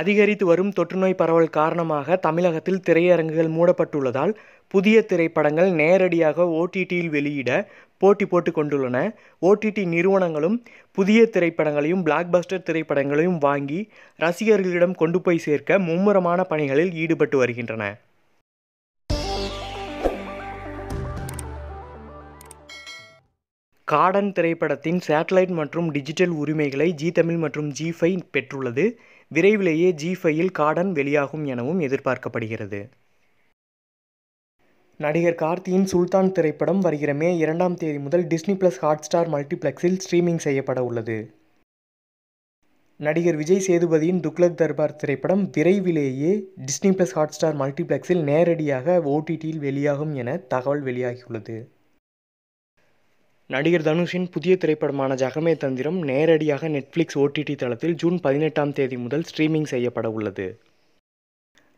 அதிகரித்து வரும் தொற்றுநோய் பரவல் காரணமாக தமிழகத்தில் திரையரங்குகள் மூடப்பட்டுள்ளதால் புதிய திரைப்படங்கள் நேரடியாக ஓடிடியில் வெளியிட போட்டி போட்டு கொண்டுள்ளன ஓடிடி நிறுவனங்களும் புதிய திரைப்படங்களையும் பிளாக்பஸ்டர் திரைப்படங்களையும் வாங்கி ரசிகர்களிடம் கொண்டு போய் சேர்க்க மும்முரமான பணிகளில் ஈடுபட்டு வருகின்றன காடன் திரைப்படத்தின் சேட்டலைட் மற்றும் டிஜிட்டல் உரிமைகளை ஜி தமிழ் மற்றும் ஜி ஃபை பெற்றுள்ளது விரைவிலேயே ஜி ஃபையில் காடன் வெளியாகும் எனவும் எதிர்பார்க்கப்படுகிறது நடிகர் கார்த்தியின் சுல்தான் திரைப்படம் வருகிற மே இரண்டாம் தேதி முதல் டிஸ்னி பிளஸ் ஹாட்ஸ்டார் மல்டிப்ளெக்ஸில் ஸ்ட்ரீமிங் செய்யப்பட உள்ளது நடிகர் விஜய் சேதுபதியின் துக்லக் தர்பார் திரைப்படம் விரைவிலேயே டிஸ்னி பிளஸ் ஹாட்ஸ்டார் மல்டிப்ளெக்ஸில் நேரடியாக ஓடிடியில் வெளியாகும் என தகவல் வெளியாகியுள்ளது நடிகர் தனுஷின் புதிய திரைப்படமான ஜகமே தந்திரம் நேரடியாக நெட்ஃப்ளிக்ஸ் ஓடிடி தளத்தில் ஜூன் பதினெட்டாம் தேதி முதல் ஸ்ட்ரீமிங் செய்யப்பட உள்ளது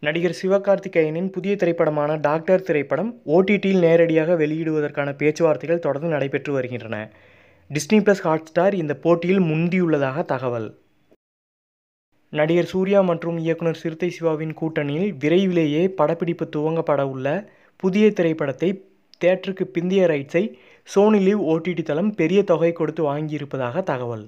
நடிகர் சிவகார்த்திகேயனின் புதிய திரைப்படமான டாக்டர் திரைப்படம் ஓடிடியில் நேரடியாக வெளியிடுவதற்கான பேச்சுவார்த்தைகள் தொடர்ந்து நடைபெற்று வருகின்றன டிஸ்னி பிளஸ் ஹாட்ஸ்டார் இந்த போட்டியில் முந்தியுள்ளதாக தகவல் நடிகர் சூர்யா மற்றும் இயக்குனர் சிறுத்தை சிவாவின் கூட்டணியில் விரைவிலேயே படப்பிடிப்பு துவங்கப்பட உள்ள புதிய திரைப்படத்தை தேட்டருக்கு பிந்திய ரைட்ஸை சோனி லிவ் ஓடிடி தளம் பெரிய தொகை கொடுத்து வாங்கியிருப்பதாக தகவல்